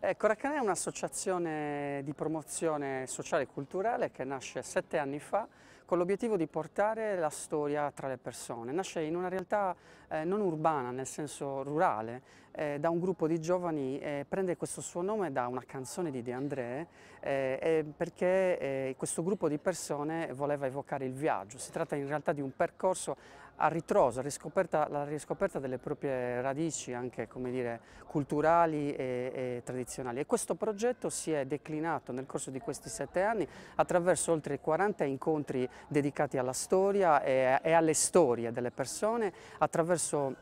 Eh, Coracan è un'associazione di promozione sociale e culturale che nasce sette anni fa con l'obiettivo di portare la storia tra le persone. Nasce in una realtà eh, non urbana, nel senso rurale, eh, da un gruppo di giovani, eh, prende questo suo nome da una canzone di De André, eh, perché eh, questo gruppo di persone voleva evocare il viaggio. Si tratta in realtà di un percorso a ritroso, a riscoperta, la riscoperta delle proprie radici, anche dire, culturali e, e tradizionali tradizionali e questo progetto si è declinato nel corso di questi sette anni attraverso oltre 40 incontri dedicati alla storia e, e alle storie delle persone, attraverso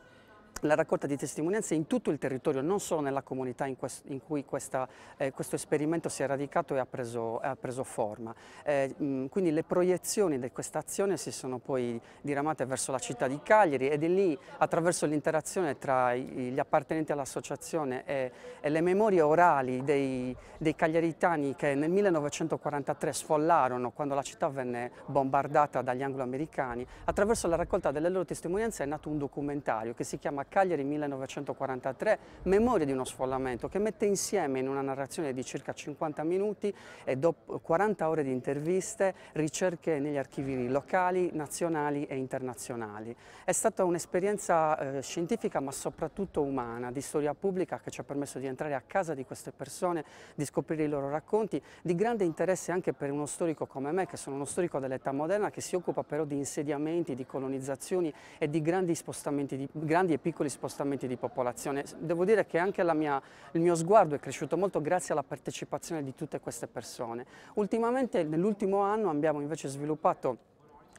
la raccolta di testimonianze in tutto il territorio, non solo nella comunità in, quest in cui questa, eh, questo esperimento si è radicato e ha preso, ha preso forma. Eh, mh, quindi le proiezioni di questa azione si sono poi diramate verso la città di Cagliari ed è lì attraverso l'interazione tra gli appartenenti all'associazione e, e, le memorie orali dei, dei cagliaritani che nel 1943 sfollarono quando la città venne bombardata dagli anglo-americani, attraverso la raccolta delle loro testimonianze è nato un documentario che si chiama Cagliari 1943, Memoria di uno sfollamento, che mette insieme in una narrazione di circa 50 minuti e dopo 40 ore di interviste, ricerche negli archivi locali, nazionali e internazionali. È stata un'esperienza eh, scientifica ma soprattutto umana, di storia pubblica che ci ha permesso di entrare a casa di queste persone, di scoprire i loro racconti, di grande interesse anche per uno storico come me, che sono uno storico dell'età moderna, che si occupa però di insediamenti, di colonizzazioni e di grandi spostamenti, di grandi e piccoli piccoli spostamenti di popolazione. Devo dire che anche mia, il mio sguardo è cresciuto molto grazie alla partecipazione di tutte queste persone. Ultimamente, nell'ultimo anno, abbiamo invece sviluppato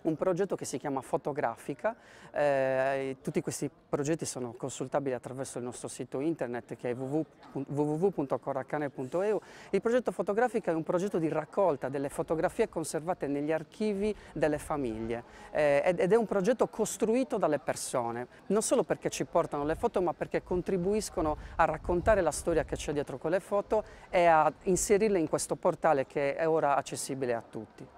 un progetto che si chiama Fotografica, eh, tutti questi progetti sono consultabili attraverso il nostro sito internet che è www.coracane.eu. Il progetto Fotografica è un progetto di raccolta delle fotografie conservate negli archivi delle famiglie eh, ed è un progetto costruito dalle persone, non solo perché ci portano le foto ma perché contribuiscono a raccontare la storia che c'è dietro quelle foto e a inserirle in questo portale che è ora accessibile a tutti.